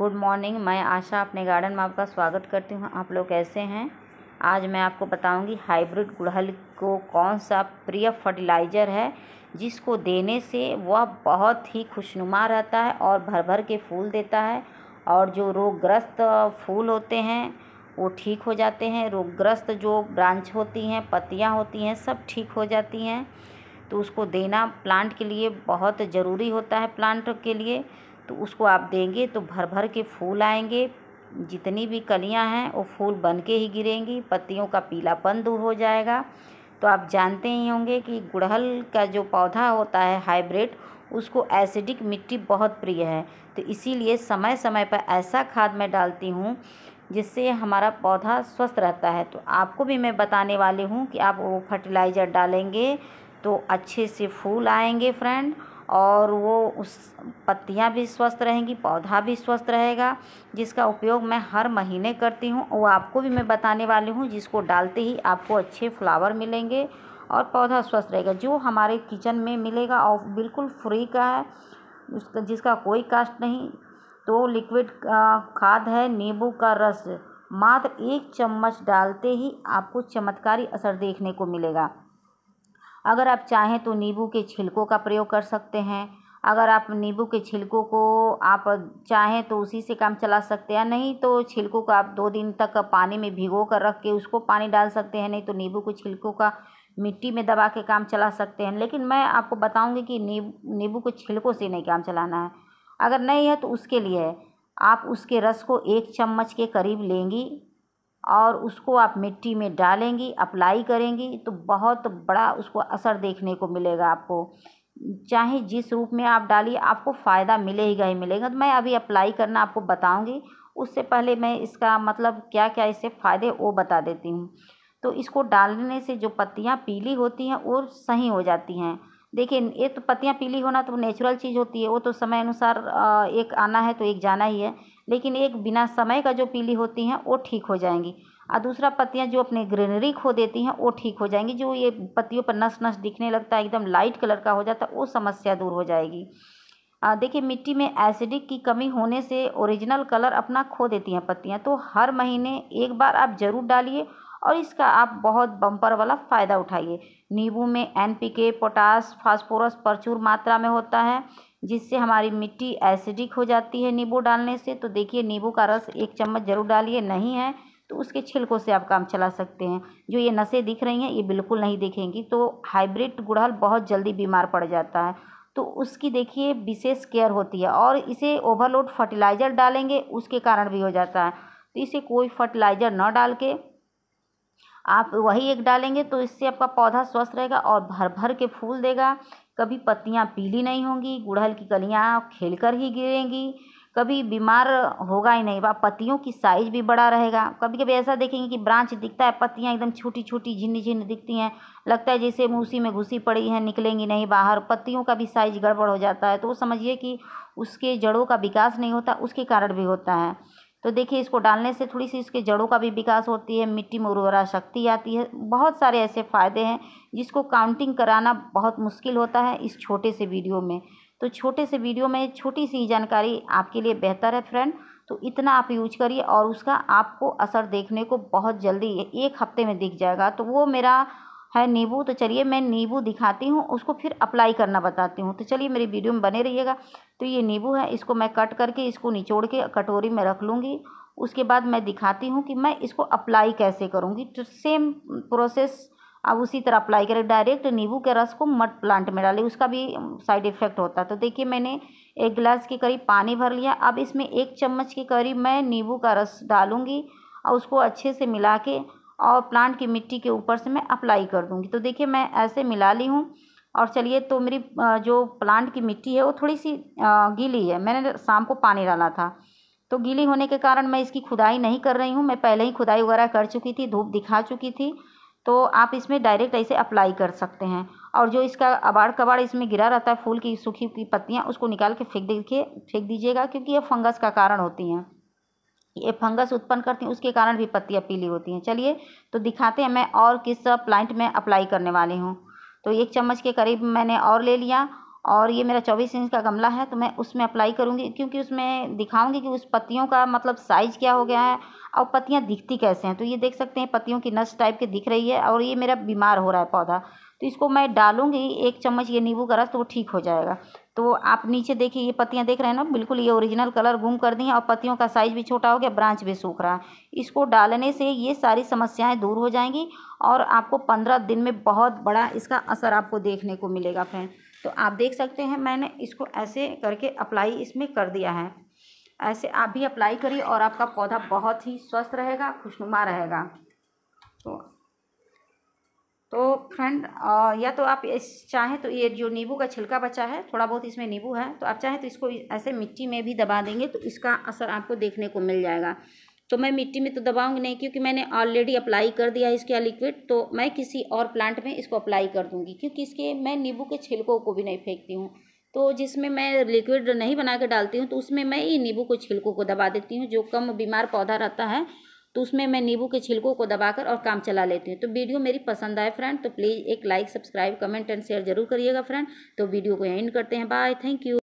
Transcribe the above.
good morning मैं आशा अपने garden में आपका स्वागत करती हूँ आप लोग कैसे हैं आज मैं आपको बताऊँगी हाइब्रिड गुड़हल को कौन सा प्रिय फर्टिलाइज़र है जिसको देने से वह बहुत ही खुशनुमा रहता है और भर भर के फूल देता है और जो रोगग्रस्त फूल होते हैं वो ठीक हो जाते हैं रोगग्रस्त जो ब्रांच होती हैं पत्तियाँ होती हैं सब ठीक हो जाती हैं तो उसको देना प्लांट के लिए बहुत ज़रूरी होता है प्लांट के लिए तो उसको आप देंगे तो भर भर के फूल आएंगे जितनी भी कलियां हैं वो फूल बन के ही गिरेंगी पत्तियों का पीलापन दूर हो जाएगा तो आप जानते ही होंगे कि गुड़हल का जो पौधा होता है हाइब्रिड उसको एसिडिक मिट्टी बहुत प्रिय है तो इसीलिए समय समय पर ऐसा खाद मैं डालती हूँ जिससे हमारा पौधा स्वस्थ रहता है तो आपको भी मैं बताने वाली हूँ कि आप वो फर्टिलाइज़र डालेंगे तो अच्छे से फूल आएंगे फ्रेंड और वो उस पत्तियाँ भी स्वस्थ रहेंगी पौधा भी स्वस्थ रहेगा जिसका उपयोग मैं हर महीने करती हूँ वो आपको भी मैं बताने वाली हूँ जिसको डालते ही आपको अच्छे फ्लावर मिलेंगे और पौधा स्वस्थ रहेगा जो हमारे किचन में मिलेगा और बिल्कुल फ्री का है उसका जिसका कोई कास्ट नहीं तो लिक्विड खाद है नींबू का रस मात्र एक चम्मच डालते ही आपको चमत्कारी असर देखने को मिलेगा अगर आप चाहें तो नींबू के छिलकों का प्रयोग कर सकते हैं अगर आप नींबू के छिलकों को आप चाहें तो उसी से काम चला सकते हैं नहीं तो छिलकों को आप दो दिन तक पानी में भिगो कर रख के उसको पानी डाल सकते हैं नहीं तो नींबू के छिलकों का मिट्टी में दबा के काम चला सकते हैं लेकिन मैं आपको बताऊंगी कि नींबू के छिलकों से नहीं काम चलाना है अगर नहीं है तो उसके लिए आप उसके रस को एक चम्मच के करीब लेंगी और उसको आप मिट्टी में डालेंगी अप्लाई करेंगी तो बहुत बड़ा उसको असर देखने को मिलेगा आपको चाहे जिस रूप में आप डालिए आपको फ़ायदा मिलेगा ही मिलेगा तो मैं अभी अप्लाई करना आपको बताऊंगी उससे पहले मैं इसका मतलब क्या क्या इससे फ़ायदे वो बता देती हूँ तो इसको डालने से जो पत्तियाँ पीली होती हैं वो सही हो जाती हैं देखिए ये तो पत्तियाँ पीली होना तो नेचुरल चीज़ होती है वो तो समय अनुसार एक आना है तो एक जाना ही है लेकिन एक बिना समय का जो पीली होती हैं वो ठीक हो जाएंगी और दूसरा पत्तियाँ जो अपने ग्रीनरी खो देती हैं वो ठीक हो जाएंगी जो ये पत्तियों पर नस नस दिखने लगता है एकदम लाइट कलर का हो जाता है वो समस्या दूर हो जाएगी देखिए मिट्टी में एसिडिक की कमी होने से ओरिजिनल कलर अपना खो देती हैं पत्तियाँ तो हर महीने एक बार आप ज़रूर डालिए और इसका आप बहुत बम्पर वाला फ़ायदा उठाइए नींबू में एन पी के पोटास फास्फोरस प्रचुर मात्रा में होता है जिससे हमारी मिट्टी एसिडिक हो जाती है नींबू डालने से तो देखिए नींबू का रस एक चम्मच ज़रूर डालिए नहीं है तो उसके छिलकों से आप काम चला सकते हैं जो ये नशे दिख रही हैं ये बिल्कुल नहीं दिखेंगी तो हाइब्रिड गुड़हल बहुत जल्दी बीमार पड़ जाता है तो उसकी देखिए विशेष केयर होती है और इसे ओवरलोड फर्टिलाइज़र डालेंगे उसके कारण भी हो जाता है तो इसे कोई फर्टिलाइज़र ना डाल के आप वही एक डालेंगे तो इससे आपका पौधा स्वस्थ रहेगा और भर भर के फूल देगा कभी पत्तियाँ पीली नहीं होंगी गुड़हल की कलियाँ खेल कर ही गिरेंगी कभी बीमार होगा ही नहीं पत्तियों की साइज भी बड़ा रहेगा कभी कभी ऐसा देखेंगे कि ब्रांच दिखता है पत्तियाँ एकदम छोटी छोटी झिन्नी झिन्नी दिखती हैं लगता है जैसे मूसी में घुसी पड़ी है निकलेंगी नहीं बाहर पत्तियों का भी साइज गड़बड़ हो जाता है तो समझिए कि उसके जड़ों का विकास नहीं होता उसके कारण भी होता है तो देखिए इसको डालने से थोड़ी सी इसके जड़ों का भी विकास होती है मिट्टी में उर्वरा शक्ति आती है बहुत सारे ऐसे फ़ायदे हैं जिसको काउंटिंग कराना बहुत मुश्किल होता है इस छोटे से वीडियो में तो छोटे से वीडियो में छोटी सी जानकारी आपके लिए बेहतर है फ्रेंड तो इतना आप यूज करिए और उसका आपको असर देखने को बहुत जल्दी एक हफ्ते में दिख जाएगा तो वो मेरा है नींबू तो चलिए मैं नींबू दिखाती हूँ उसको फिर अप्लाई करना बताती हूँ तो चलिए मेरी वीडियो में बने रहिएगा तो ये नींबू है इसको मैं कट करके इसको निचोड़ के कटोरी में रख लूँगी उसके बाद मैं दिखाती हूँ कि मैं इसको अप्लाई कैसे करूँगी तो सेम प्रोसेस अब उसी तरह अप्लाई करें डायरेक्ट नींबू के रस को मट प्लांट में डालें उसका भी साइड इफ़ेक्ट होता है तो देखिए मैंने एक गिलास के करीब पानी भर लिया अब इसमें एक चम्मच के करीब मैं नींबू का रस डालूँगी और उसको अच्छे से मिला के और प्लांट की मिट्टी के ऊपर से मैं अप्लाई कर दूँगी तो देखिए मैं ऐसे मिला ली हूँ और चलिए तो मेरी जो प्लांट की मिट्टी है वो थोड़ी सी गीली है मैंने शाम को पानी डाला था तो गीली होने के कारण मैं इसकी खुदाई नहीं कर रही हूँ मैं पहले ही खुदाई वगैरह कर चुकी थी धूप दिखा चुकी थी तो आप इसमें डायरेक्ट ऐसे अप्लाई कर सकते हैं और जो इसका अबाड़ कबाड़ इसमें गिरा रहता है फूल की सूखी की पत्तियाँ उसको निकाल के फेंक देखिए फेंक दीजिएगा क्योंकि ये फंगस का कारण होती हैं ये फंगस उत्पन्न करती हैं उसके कारण भी पत्तियाँ पीली होती हैं चलिए तो दिखाते हैं मैं और किस प्लांट में अप्लाई करने वाली हूँ तो एक चम्मच के करीब मैंने और ले लिया और ये मेरा चौबीस इंच का गमला है तो मैं उसमें अप्लाई करूँगी क्योंकि उसमें दिखाऊँगी कि उस पत्तियों का मतलब साइज़ क्या हो गया है और पत्तियाँ दिखती कैसे हैं तो ये देख सकते हैं पत्तियों की नस टाइप की दिख रही है और ये मेरा बीमार हो रहा है पौधा तो इसको मैं डालूँगी एक चम्मच ये नींबू का रस तो वो ठीक हो जाएगा तो आप नीचे देखिए ये पत्तियाँ देख रहे हैं ना बिल्कुल ये ओरिजिनल कलर गुम कर दी हैं और पत्तियों का साइज़ भी छोटा हो गया ब्रांच भी सूख रहा है इसको डालने से ये सारी समस्याएं दूर हो जाएंगी और आपको पंद्रह दिन में बहुत बड़ा इसका असर आपको देखने को मिलेगा फ्रेंड तो आप देख सकते हैं मैंने इसको ऐसे करके अप्लाई इसमें कर दिया है ऐसे आप भी अप्लाई करिए और आपका पौधा बहुत ही स्वस्थ रहेगा खुशनुमा रहेगा तो तो फ्रेंड या तो आप इस चाहें तो ये जो नींबू का छिलका बचा है थोड़ा बहुत इसमें नींबू है तो आप चाहें तो इसको ऐसे मिट्टी में भी दबा देंगे तो इसका असर आपको देखने को मिल जाएगा तो मैं मिट्टी में तो दबाऊंगी नहीं क्योंकि मैंने ऑलरेडी अप्लाई कर दिया है इसका लिक्विड तो मैं किसी और प्लांट में इसको अप्लाई कर दूंगी क्योंकि इसके मैं नींबू के छिलकों को भी नहीं फेंकती हूँ तो जिसमें मैं लिक्विड नहीं बना के डालती हूँ तो उसमें मैं ही नींबू के छिलकों को दबा देती हूँ जो कम बीमार पौधा रहता है तो उसमें मैं नींबू के छिलकों को दबाकर और काम चला लेती हूँ तो वीडियो मेरी पसंद आए फ्रेंड तो प्लीज़ एक like subscribe comment and share जरूर करिएगा फ्रेंड तो वीडियो को एंड करते हैं बाय थैंक यू